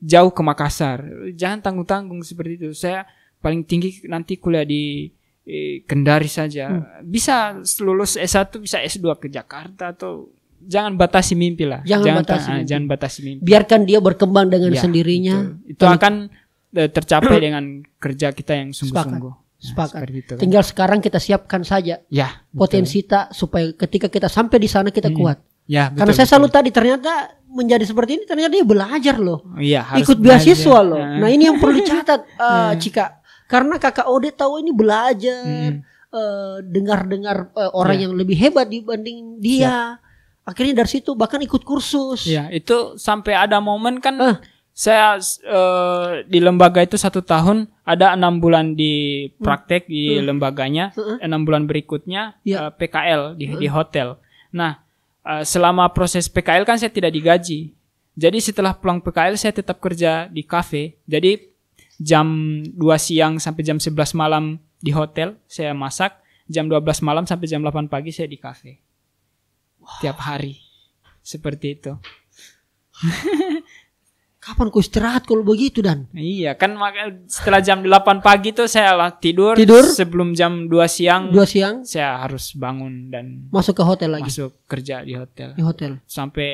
jauh ke Makassar. Jangan tanggung-tanggung seperti itu. Saya paling tinggi nanti kuliah di eh, Kendari saja. Hmm. Bisa lulus S1 bisa S2 ke Jakarta atau jangan batasi mimpi lah. Jangan, jangan batasi ah, mimpi. jangan batasi mimpi. Biarkan dia berkembang dengan ya, sendirinya. Itu, itu akan eh, tercapai dengan kerja kita yang sungguh-sungguh. Ya, Sepakat. Nah, itu, kan? Tinggal sekarang kita siapkan saja ya, potensi kita supaya ketika kita sampai di sana kita hmm. kuat. Ya, betul, Karena saya selalu tadi ternyata menjadi seperti ini ternyata dia belajar loh. Iya, ikut beasiswa belajar. loh. Nah, ini yang perlu dicatat uh, karena Kakak Ode tahu ini belajar hmm. uh, dengar-dengar uh, orang ya. yang lebih hebat dibanding dia. Ya. Akhirnya dari situ bahkan ikut kursus. Ya, itu sampai ada momen kan uh. saya uh, di lembaga itu satu tahun ada enam bulan di hmm. praktek hmm. di lembaganya, enam bulan berikutnya ya. uh, PKL di, di hotel. Nah, Eh, selama proses PKL kan saya tidak digaji. Jadi setelah pulang PKL saya tetap kerja di kafe. Jadi jam 2 siang sampai jam 11 malam di hotel saya masak, jam 12 malam sampai jam 8 pagi saya di kafe. Wow. Tiap hari. Seperti itu. Kapan ku istirahat kalau begitu dan? Iya kan setelah jam 8 pagi tuh saya lah tidur. Tidur. Sebelum jam 2 siang. 2 siang. Saya harus bangun dan. Masuk ke hotel lagi. Masuk kerja di hotel. Di hotel. Sampai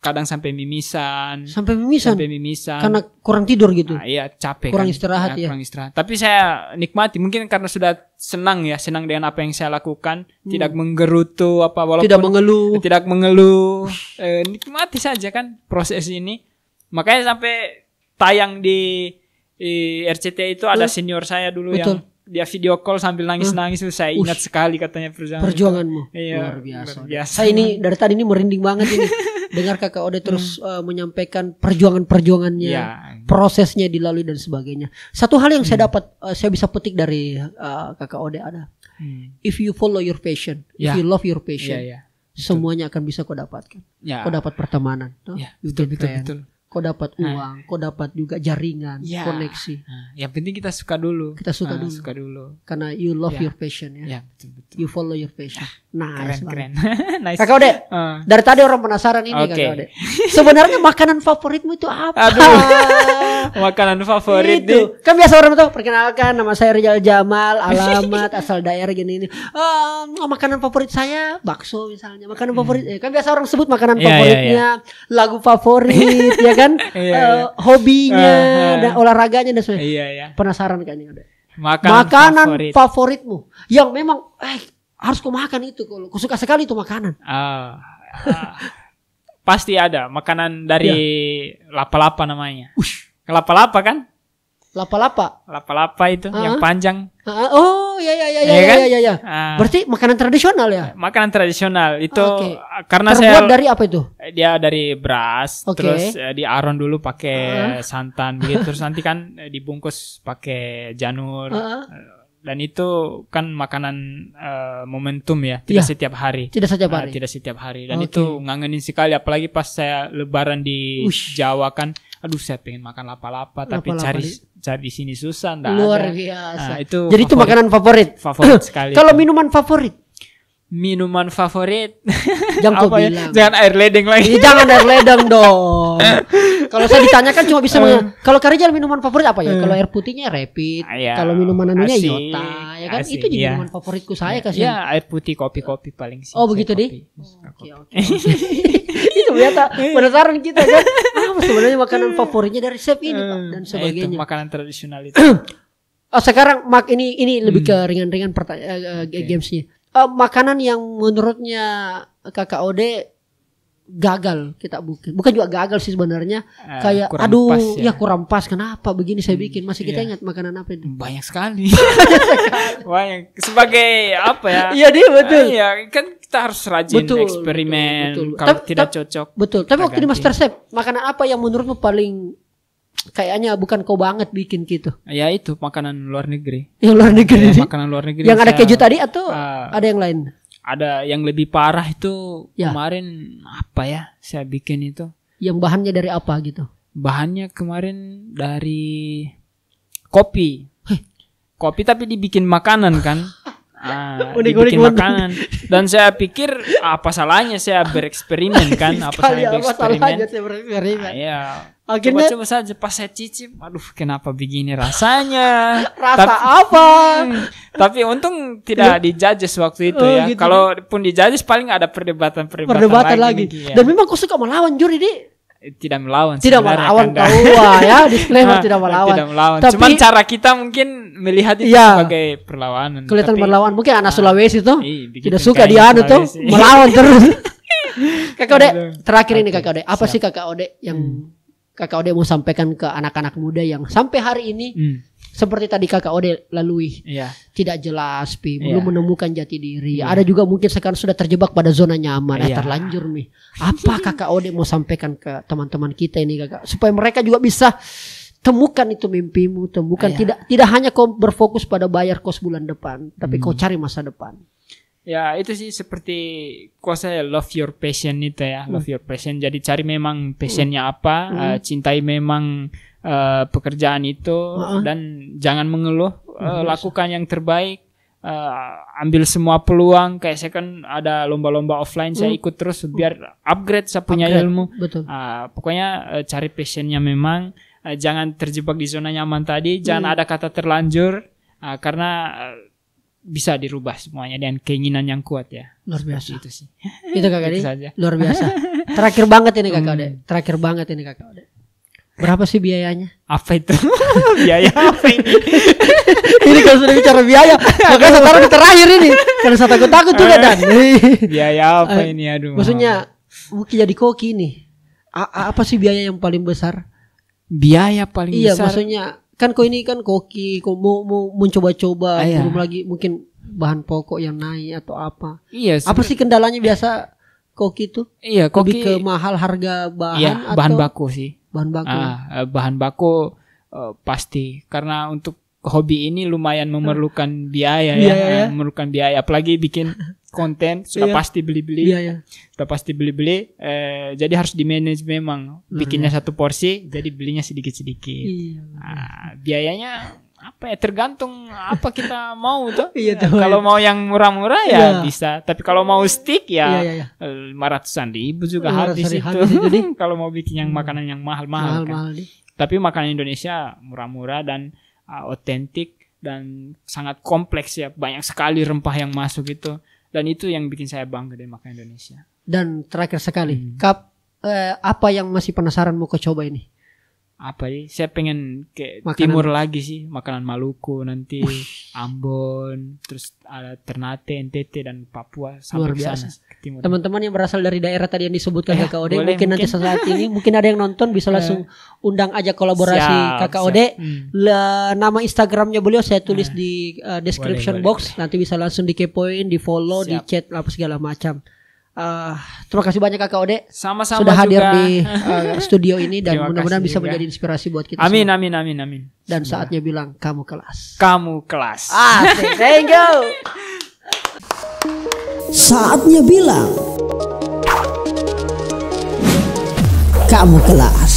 kadang sampai mimisan sampai mimisan sampai mimisan karena kurang tidur gitu nah, iya capek kurang kan? istirahat ya, ya kurang istirahat tapi saya nikmati mungkin karena sudah senang ya senang dengan apa yang saya lakukan hmm. tidak menggerutu apa walaupun tidak mengeluh tidak mengeluh eh, nikmati saja kan proses ini Makanya sampai tayang di, di RCTI itu ada senior saya dulu Betul. yang dia video call sambil nangis-nangis huh? saya ingat Ush. sekali katanya perjuangan perjuanganmu iya, luar biasa. Luar biasa. Saya ini dari tadi ini merinding banget ini dengar kakak Ode terus hmm. uh, menyampaikan perjuangan-perjuangannya, ya. prosesnya dilalui dan sebagainya. Satu hal yang hmm. saya dapat uh, saya bisa petik dari uh, kakak Ode ada, hmm. if you follow your passion, ya. if you love your passion, ya, ya. semuanya akan bisa kau dapatkan. Ya. Kau dapat pertemanan, no? ya, betul, betul, betul, betul kau dapat nah. uang, nah. kau dapat juga jaringan, ya. koneksi. Nah, yang penting kita suka dulu. Kita suka uh, dulu. Suka dulu. Karena you love ya. your passion ya. ya betul, betul. You follow your passion. Nah, keren, keren. nice. Kakak Ode, uh. dari tadi orang penasaran ini okay. Kakak Ode. Sebenarnya makanan favoritmu itu apa? makanan favorit itu. Kan biasa orang tuh perkenalkan nama saya Rizal Jamal, alamat, asal daerah gini ini. Oh makanan favorit saya bakso misalnya. Makanan favorit hmm. eh, kan biasa orang sebut makanan yeah, iya, favoritnya, yeah, yeah. lagu favorit ya kan? kan iya, uh, hobinya uh, eh, eh. dan olahraganya dan sebagainya. Iya, iya. Penasaran kan ini ada. Makan Makanan favorit. favoritmu yang memang eh harus kau makan itu kalau kau suka sekali itu makanan. Uh, uh, pasti ada makanan dari iya. lapa-lapa namanya. namanya. Lapa-lapa kan? Lapa-lapa. Lapa-lapa itu uh -huh. yang ah. panjang. Uh -huh. Oh, ya ya ya iya ya ya kan? ya, ya, ya. Ah. Berarti makanan tradisional ya? Makanan tradisional itu okay. Ah, karena Terbuat saya dari apa itu? Eh, dia dari beras, okay. terus eh, di aron dulu pakai uh. santan gitu, terus nanti kan eh, dibungkus pakai janur. Uh. Dan itu kan makanan uh, momentum ya, tidak ya. setiap hari. Tidak setiap hari. Uh, tidak setiap hari. Dan okay. itu ngangenin sekali apalagi pas saya lebaran di Ush. Jawa kan aduh saya pengen makan lapa-lapa tapi lapa-lapa cari di... cari di sini susah enggak luar ada. biasa nah, itu jadi favorit, itu makanan favorit favorit sekali kalau minuman favorit minuman favorit jangan kau ya? bilang jangan air ledeng lagi jangan air ledeng dong kalau saya ditanyakan cuma bisa uh. kalau kerja minuman favorit apa ya uh. kalau air putihnya rapid uh, kalau minuman anunya yota ya kan asin, itu jadi ya. minuman favoritku saya kasih ya air putih kopi kopi paling sih oh begitu deh oh, oke oke itu ternyata penasaran kita kan sebenarnya makanan eh. favoritnya dari chef ini Pak dan eh. ya sebagainya. Nah, itu makanan tradisional itu. oh, sekarang mak ini ini hmm. lebih ke ringan-ringan pertanyaan uh, eh, okay. gamesnya. Uh, makanan yang menurutnya Kakak Ode gagal kita bukan bukan juga gagal sih sebenarnya uh, kayak aduh pas ya. ya kurang pas kenapa begini saya hmm, bikin masih kita yeah. ingat makanan apa itu banyak sekali banyak sebagai apa ya iya dia betul uh, iya kan harus rajin betul, eksperimen betul, betul. kalau ta tidak cocok. Betul. Tapi waktu ganti. di Master Chef, makanan apa yang menurutmu paling kayaknya bukan kau banget bikin gitu? Ya itu makanan luar negeri. Yang luar negeri. Ya, makanan luar negeri. Yang ada keju tadi atau uh, ada yang lain? Ada yang lebih parah itu ya. kemarin apa ya saya bikin itu? Yang bahannya dari apa gitu? Bahannya kemarin dari kopi. Kopi tapi dibikin makanan kan? Ah, unik, dibikin unik, makanan. Dan saya pikir apa salahnya saya bereksperimen kan? Apa salahnya bereksperimen? Apa saya bereksperimen? Ah, iya. Akhirnya coba, coba saja pas saya cicip, aduh kenapa begini rasanya? Rasa tapi, apa? tapi untung tidak iya. dijudges waktu itu oh, ya. Gitu. Kalau pun dijudges paling ada perdebatan-perdebatan lagi. lagi. Ya. Dan memang aku suka melawan juri di tidak melawan tidak melawan tahu ya disclaimer nah, tidak melawan tidak melawan tapi, cuman cara kita mungkin melihat itu iya, sebagai perlawanan kelihatan tapi, berlawan mungkin anak ah. Sulawesi tuh iya, tidak suka dia anu tuh melawan terus kakak Ode terakhir ini kakak Ode apa siap. sih kakak Ode yang hmm. kakak Ode mau sampaikan ke anak-anak muda yang sampai hari ini hmm seperti tadi kakak Ode lalui yeah. tidak jelas pi iya. belum yeah. menemukan jati diri yeah. ada juga mungkin sekarang sudah terjebak pada zona nyaman yeah. Iya. terlanjur nih apa kakak Ode mau sampaikan ke teman-teman kita ini kakak supaya mereka juga bisa temukan itu mimpimu temukan yeah. tidak tidak hanya kau berfokus pada bayar kos bulan depan tapi hmm. kau cari masa depan ya itu sih seperti kau saya love your passion itu ya love mm. your passion jadi cari memang passionnya hmm. apa mm. uh, cintai memang uh, pekerjaan itu uh -uh. dan jangan mengeluh, uh, lakukan yang terbaik. Uh, ambil semua peluang kayak saya kan ada lomba-lomba offline saya hmm. ikut terus biar upgrade saya punya upgrade. ilmu Betul. Uh, pokoknya uh, cari passionnya memang uh, jangan terjebak di zona nyaman tadi jangan hmm. ada kata terlanjur uh, karena uh, bisa dirubah semuanya dan keinginan yang kuat ya. Luar biasa. Seperti itu sih. Itu kakak saja. Luar biasa. Terakhir banget ini kakak hmm. Terakhir banget ini kakak Berapa sih biayanya? Apa itu? biaya apa ini? ini kalau sudah bicara biaya, makanya saya taruh di terakhir ini. Karena saya takut-takut juga dan. biaya apa eh, ini aduh. Maksudnya mungkin jadi koki nih. A apa sih biaya yang paling besar? Biaya paling iya, besar. Iya, maksudnya kan kau ini kan koki, kau mau mau mencoba-coba, ah, iya. belum lagi mungkin bahan pokok yang naik atau apa. Iya. Apa sih kendalanya biasa koki itu? Iya, koki lebih ke mahal harga bahan iya, atau bahan baku sih bahan baku ah, eh, bahan baku uh, pasti karena untuk hobi ini lumayan memerlukan biaya ya, yeah, ya. yeah. memerlukan biaya apalagi bikin konten sudah yeah. pasti beli-beli yeah, yeah. sudah pasti beli-beli eh, jadi harus di manage memang bikinnya satu porsi jadi belinya sedikit-sedikit yeah. Iya, nah, biayanya apa ya tergantung apa kita mau tuh. Iya, ya, kalau mau yang murah-murah ya, ya bisa, tapi kalau mau stick ya iya, iya, iya. lima ya, ratusan ya. ribu juga habis Habis itu kalau mau bikin yang hmm. makanan yang mahal-mahal kan. Mahal, tapi makanan Indonesia murah-murah dan ah, otentik uh, dan sangat kompleks ya, banyak sekali rempah yang masuk itu dan itu yang bikin saya bangga dari makanan Indonesia. Dan terakhir sekali, hmm. kap eh, apa yang masih penasaran mau coba ini? apa sih saya pengen ke makanan. timur lagi sih makanan Maluku nanti Ambon terus ada Ternate NTT dan Papua luar biasa teman-teman yang berasal dari daerah tadi yang disebutkan eh, Kakak Ode boleh, mungkin, mungkin nanti saat ini mungkin ada yang nonton bisa langsung eh. undang aja kolaborasi siap, Kakak siap. Ode hmm. nama Instagramnya beliau saya tulis eh. di uh, description boleh, box boleh. nanti bisa langsung dikepoin di follow siap. di chat apa segala macam Uh, terima kasih banyak Kakak Ode Sama-sama sudah hadir juga. di uh, studio ini dan mudah-mudahan bisa menjadi inspirasi buat kita. Amin semua. amin amin amin. Dan Sudah. saatnya bilang kamu kelas. Kamu kelas. Ah, thank you. saatnya bilang kamu kelas.